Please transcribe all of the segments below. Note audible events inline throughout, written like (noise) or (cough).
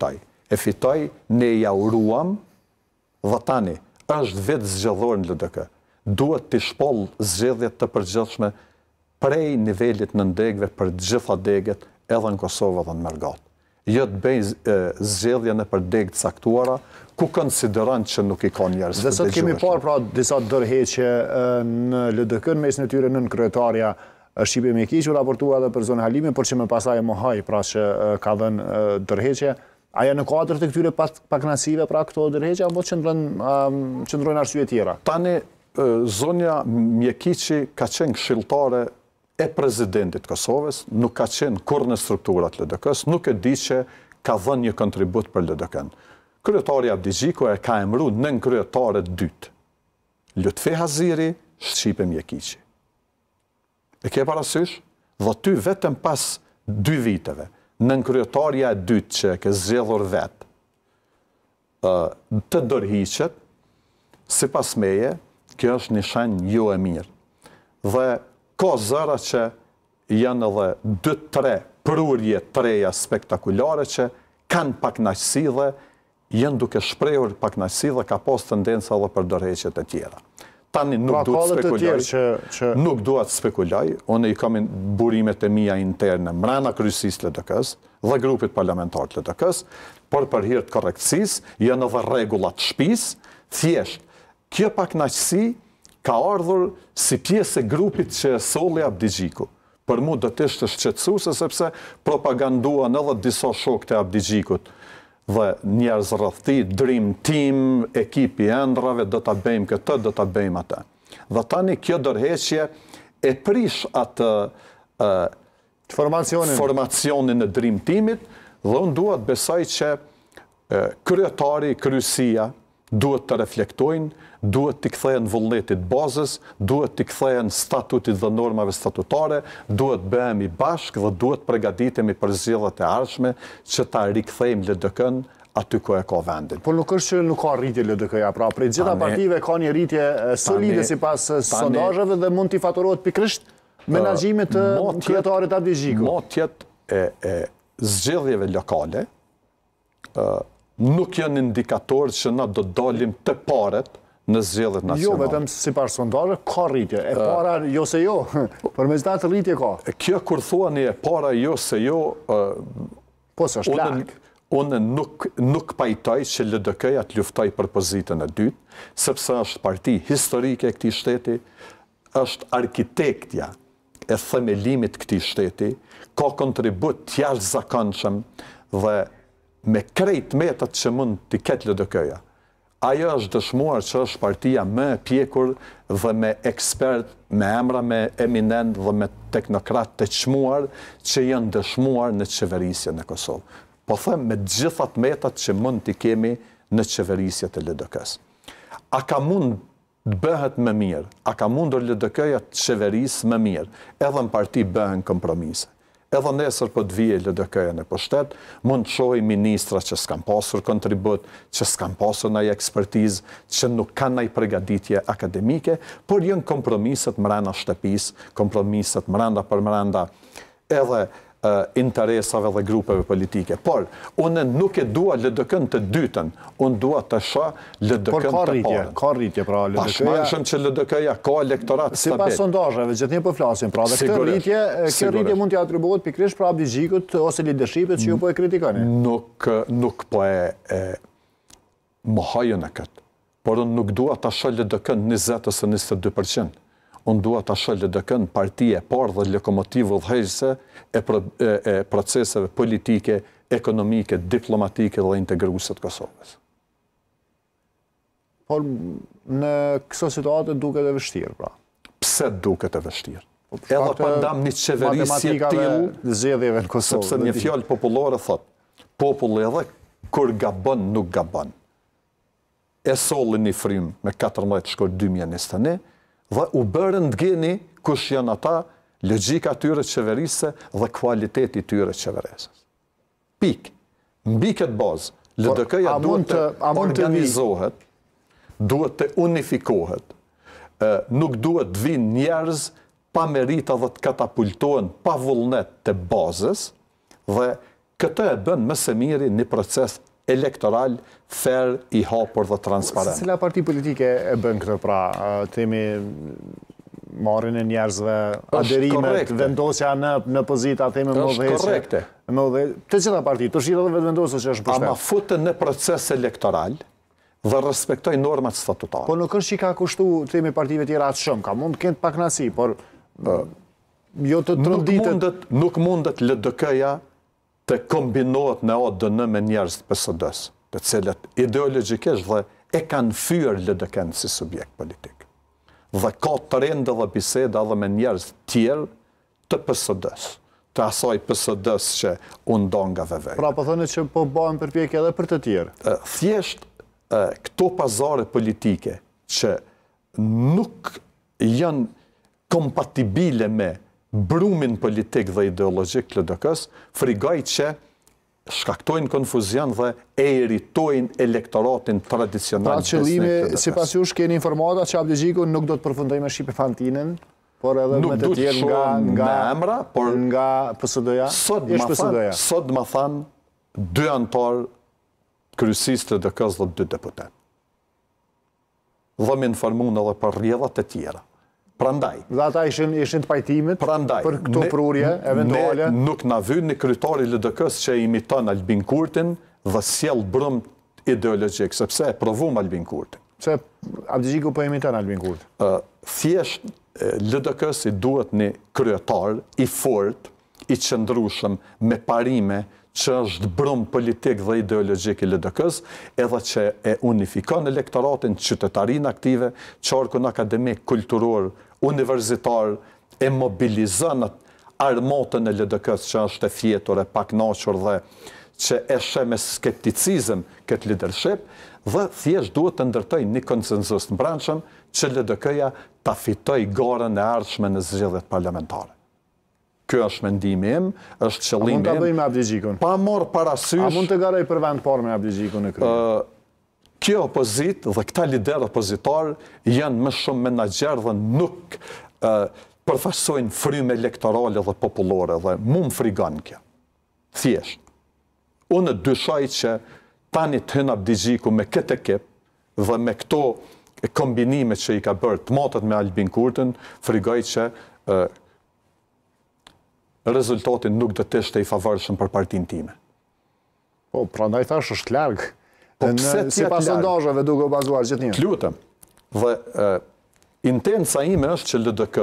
kuptaj. E fitoj, ne ja uruam, dhe tani, është vetë zgjëdhor në LDK. Duhet të shpol zgjëdhjet të përgjëshme prej nivellit në ndegve, për gjitha deget, edhe në Kosovë dhe në Mergat. Jëtë jo bej zgjëdhje në për deget saktuara, ku konsideran që nuk i ka njerës Dhe sot kemi par pra disa dërheqe në LDK në mes në tyre në në kretarja Shqipi Mekishu raportua dhe për zonë halimi, për që me pasaj e mohaj, pra që ka dhenë dërheqe. Aja në kuadrë të këtyre paknasive, pra këto dërheqja, apo qëndrojnë arsye tjera? Tani, zonja Mjekici ka qenë këshiltare e prezidentit Kosovës, nuk ka qenë kur në strukturat LDK-s, nuk e di që ka dhe një kontribut për LDK-n. Abdi Abdijiko e ka emru në në kryetare dytë. Lutfe Haziri, Shqipe Mjekici. E ke parasysh? Dhe ty vetëm pas dy viteve, nënkryetarja e dytë që ke zgjedhur vetë të dërhiqet, si pas meje, kjo është një shenjë ju jo e mirë. Dhe ko zëra që janë edhe 2-3 prurje, reja spektakulare që kanë pak nashësi dhe jenë duke shprejur pak nashësi dhe ka posë tendenca dhe për dërheqet e tjera tani nuk pra, duhet spekuloj. që, që... Nuk duhet spekuloj, unë i kam burimet e mija interne mrena kryesis LDK-s dhe grupit parlamentar të por për hirë të korektsis, janë edhe regullat shpis, thjesht, kjo pak nashësi ka ardhur si pjesë e grupit që soli abdijiku. Për mu do të ishte shqetsu, sepse propaganduan edhe disa shok të abdijikut, dhe njerëz rrëfti, dream team, ekipi endrave, dhe të bëjmë këtë, dhe të bëjmë atë. Dhe tani kjo dërheqje e prish atë formacionin. formacionin e dream teamit, dhe unë duhet besoj që kryetari, kryusia, duhet të reflektojnë, duhet të kthehen vullnetit bazës, duhet të kthehen statutit dhe normave statutare, duhet bëhemi bashkë dhe duhet përgatitemi për zgjedhjet e ardhshme që ta rikthejmë LDK-n aty ku e ka vendin. Po nuk është që nuk ka rritje LDK-ja, pra prej gjitha partive ka një rritje solide sipas sondazheve dhe mund t'i fatorohet pikrësht menaxhimit të kretarit atë Abdi Gjiku. tjetë e, e zgjedhjeve lokale, nuk janë indikatorë që na do dalim të paret në zhjellet jo, nacionale. Jo, vetëm si parësondarë, ka rritje. Eh. Jo jo. (laughs) E para, jo se jo, për me zda të rritje, ka. Kjo, kur thua një e para, jo se jo, po së është lakë. Unë nuk pajtoj që lëdëkëja të luftoj për pozitën e dytë, sepse është parti historike e këti shteti, është arkitektja e themelimit këti shteti, ka kontribut tjash zakonqëm dhe me krejt metat që mund t'i ketë LDK-ja. Ajo është dëshmuar që është partia më pjekur dhe me ekspert, me emra, me eminent dhe me teknokrat të qmuar që jënë dëshmuar në qeverisje në Kosovë. Po thëmë me gjithat metat që mund t'i kemi në qeverisje të LDK-s. A ka mund bëhet më mirë, a ka mundur LDK-ja të qeverisë më mirë, edhe në parti bëhen kompromise edhe nesër për po të vijë LDK-ja në pështet, mund të shojë ministra që s'kam pasur kontribut, që s'kam pasur nëjë ekspertiz, që nuk kanë nëjë pregaditje akademike, por jënë kompromisët mërana shtepis, kompromisët mërana për mërana edhe Eh, interesave dhe grupeve politike. Por, unë nuk e dua ldk të dytën, unë dua të shë ldk të parën. Por ka rritje, pra LDK-ja... Pashmanëshëm që LDK-ja ka elektorat stabil. Si pa sondajëve, gjithë një përflasin, po pra dhe këtë rritje, këtë rritje mund të atribuot pikrish pra abdijikët ose lideshipet që ju po e kritikoni? Nuk, nuk po e më hajën e këtë. Por, unë nuk dua të shë ldk 20 ose 22% unë dua të shëllë dhe kënë parti e parë dhe lokomotivë dhe e, e, proceseve politike, ekonomike, diplomatike dhe integruset Kosovës. Por në këso situatë duket e vështirë, pra? Pse duket e vështirë? Po, për Edhe për ndam një qeverisje tilë, zedhjeve në Kosovë. Sepse një fjallë populore thotë, populli edhe kur gabon nuk gabon. E soli një frim me 14 shkoj 2021, dhe u bërën të gjeni kush janë ata, logjika tyre qeverise dhe kualiteti tyre qeverisë. Pik, mbi këtë bazë, LDK-ja duhet të organizohet, duhet të unifikohet, nuk duhet të vinë njerëz pa merita dhe të katapultohen pa vullnet të bazës, dhe këtë e bënë mëse mirë një proces elektoral, fer i hapur dhe transparent. Cila parti politike e bën këtë pra, temi marrën e njerëzve, aderimet, vendosja në pozita, temi më dhejse. është korekte. Më dhejse. Të qëta parti, të shqita dhe vendosja që është bërë. A ma futë në proces elektoral, dhe respektoj normat statutare. Po nuk është që ka kushtu të temi partive tjera atë shumë, ka mund këndë pak nasi, por jo të të Nuk mundet lëdëkëja të kombinohet me ADN me njerëz të PSD-s, të cilët ideologjikisht dhe e kanë fyer LDK-n si subjekt politik. Dhe ka të rendë dhe biseda dhe me njerëz tjerë të PSD-s të asaj PSD-s që unë do nga veve. Pra po thënë që po bëhem përpjekje edhe për të tjerë. Thjesht, këto pazare politike që nuk janë kompatibile me brumin politik dhe ideologjik të LDK-s, që shkaktojnë konfuzion dhe e iritojnë elektoratin tradicional. Pra qëllimi, si pas jush keni informata që Abdi Gjiku nuk do të përfundoj me Shqipe Fantinin, por edhe me të tjerë nga, nga, emra, por nga pësëdoja, sot pësëdoja. Sot më thanë, dy antar kërësis të dëkës dhe dy deputet. Dhe më informu në për rjedhat e tjera. Prandaj. Dhe ata ishën të pajtimit për këto prurje eventuale? nuk në vynë në krytori LDK-s që imi Albin Kurtin dhe sjell brëm ideologjik, sepse e provum Albin Kurtin. Se Abdjigiku po imi Albin Kurtin? Uh, thjesht, ldk i duhet një kryetar i fort, i qëndrushëm me parime që është brëm politik dhe ideologjik i LDK-s, edhe që e unifikon elektoratin qytetarin aktive, qarkun akademik, kulturor, universitarë e mobilizënët armotën e LDK-s që është e fjetur e pak nashur dhe që e me skepticizëm këtë leadership dhe thjesht duhet të ndërtoj një konsenzus në branqën që LDK-ja ta fitoj garen e ardhshme në zgjedhjet parlamentare. Kjo është mendimi im, është qëllimi im. A mund të dojmë Abdi Gjikun? Pa morë parasysh... A mund të garoj për vend parë me Abdi Gjikun në kërë? kjo opozit dhe këta lider opozitar janë më shumë menager dhe nuk përfasojnë frime elektorale dhe populore dhe mu më frigan kjo. Thjesht. Unë e dyshoj që tani të hynë abdijiku me këtë ekip dhe me këto kombinime që i ka bërë të matët me Albin Kurtën, frigoj që rezultatin nuk dhe të ishte i favarëshën për partin time. Po, pra ndaj thash është largë. Po pse ti si pas sondazheve duke u bazuar gjithë një? Lutem. Dhe e, intenca ime është që LDK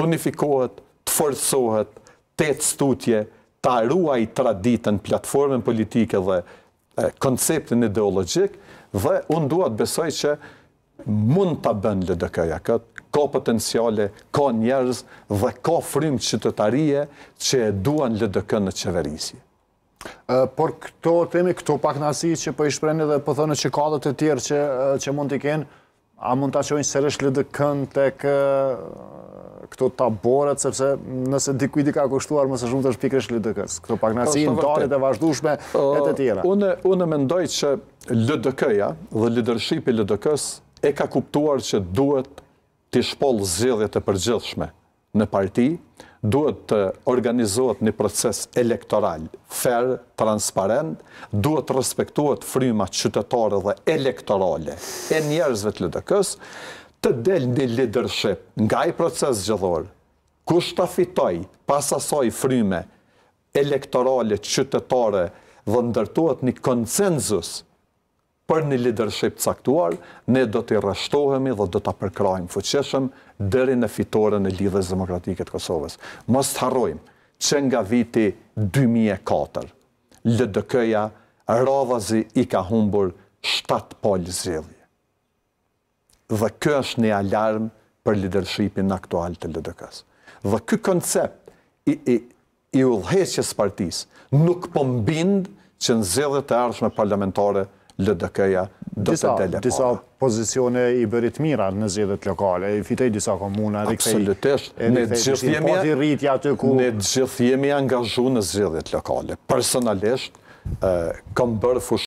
tonifikohet, të forësohet, të ecë studje, ta ruaj traditën, platformën politike dhe konceptin ideologjik dhe unë dua të besoj që mund ta bën LDK-ja këtë ka potenciale, ka njerëz dhe ka frymë qytetarie që e duan LDK në qeverisje. Por këto, temi, këto pak nasi që për po ishpreni dhe për po thënë që ka dhe të tjerë që, që mund t'i kenë, a mund t'a qojnë sërësh lëdë kënë të kë, këto taboret, sepse nëse dikujti ka kushtuar, mësë shumë të shpikrësh lëdë kësë. Këto pak nasi, në po, dalit e vazhdushme, e të tjera. Unë, unë mendoj që lëdë këja dhe lidershipi lëdë kësë e ka kuptuar që duhet t'i shpolë zilje e përgjithshme në partijë, duhet të organizohet një proces elektoral fair, transparent, duhet të respektuat frima qytetare dhe elektorale e njerëzve të lëdëkës, të del një leadership nga i proces gjithor, kush të fitoj pasasoj fryme elektorale, qytetare dhe ndërtuat një konsenzus për një leadership caktuar, ne do të i rështohemi dhe do të përkrajmë fuqeshëm dheri në fitore në lidhës demokratikët Kosovës. Mos të harrojmë që nga viti 2004, LDK-ja radhazi i ka humbur 7 polë zilje. Dhe kë është një alarm për leadershipin aktual të LDK-s. Dhe kë koncept i, i, i partis nuk pëmbind po që në zilje të arshme parlamentare LDK-ja do të dele Disa pozicione i bërit mira në zjedhet lokale, i fitej disa komuna, Absolutisht, ne po ku... Ne gjithë jemi angazhu në zjedhet lokale. Personalisht, kam bërë fushë.